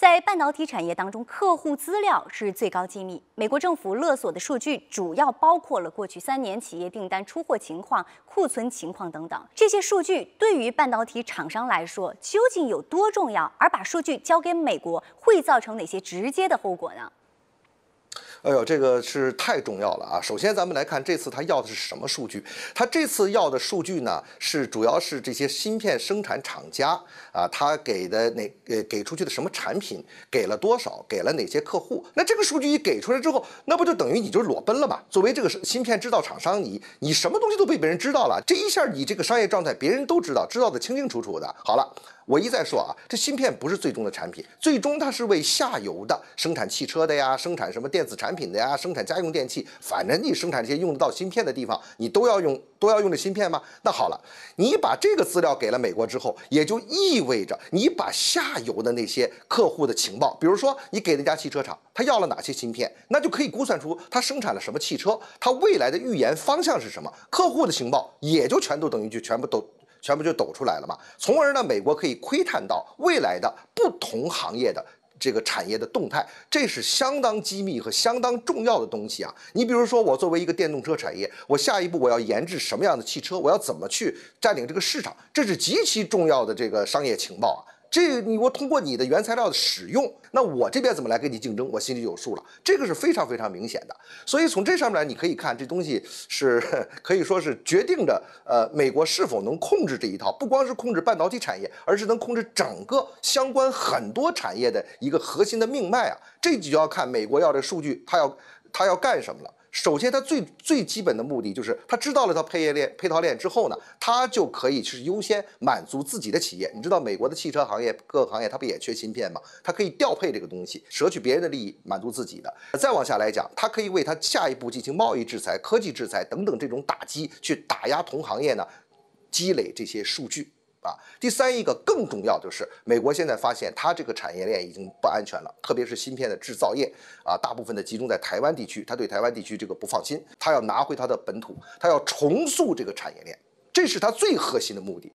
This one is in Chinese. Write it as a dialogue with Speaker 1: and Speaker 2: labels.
Speaker 1: 在半导体产业当中，客户资料是最高机密。美国政府勒索的数据主要包括了过去三年企业订单、出货情况、库存情况等等。这些数据对于半导体厂商来说究竟有多重要？而把数据交给美国会造成哪些直接的后果呢？
Speaker 2: 哎呦，这个是太重要了啊！首先，咱们来看这次他要的是什么数据。他这次要的数据呢，是主要是这些芯片生产厂家啊，他给的哪呃给出去的什么产品，给了多少，给了哪些客户。那这个数据一给出来之后，那不就等于你就裸奔了吗？作为这个芯片制造厂商，你你什么东西都被别人知道了，这一下你这个商业状态，别人都知道，知道的清清楚楚的。好了。我一再说啊，这芯片不是最终的产品，最终它是为下游的生产汽车的呀，生产什么电子产品的呀，生产家用电器，反正你生产这些用得到芯片的地方，你都要用都要用这芯片吗？那好了，你把这个资料给了美国之后，也就意味着你把下游的那些客户的情报，比如说你给那家汽车厂，他要了哪些芯片，那就可以估算出他生产了什么汽车，他未来的预言方向是什么，客户的情报也就全都等于就全部都。全部就抖出来了嘛，从而呢，美国可以窥探到未来的不同行业的这个产业的动态，这是相当机密和相当重要的东西啊。你比如说，我作为一个电动车产业，我下一步我要研制什么样的汽车，我要怎么去占领这个市场，这是极其重要的这个商业情报啊。这你我通过你的原材料的使用，那我这边怎么来跟你竞争？我心里有数了，这个是非常非常明显的。所以从这上面来，你可以看这东西是 可以说是决定着呃美国是否能控制这一套，不光是控制半导体产业，而是能控制整个相关很多产业的一个核心的命脉啊。这就要看美国要这数据，它要它要干什么了。首先，他最最基本的目的就是，他知道了它配业链、配套链之后呢，他就可以去优先满足自己的企业。你知道，美国的汽车行业、各个行业，它不也缺芯片吗？它可以调配这个东西，舍取别人的利益，满足自己的。再往下来讲，它可以为他下一步进行贸易制裁、科技制裁等等这种打击，去打压同行业呢，积累这些数据。啊，第三一个更重要就是，美国现在发现它这个产业链已经不安全了，特别是芯片的制造业啊，大部分的集中在台湾地区，它对台湾地区这个不放心，它要拿回它的本土，它要重塑这个产业链，这是它最核心的目的。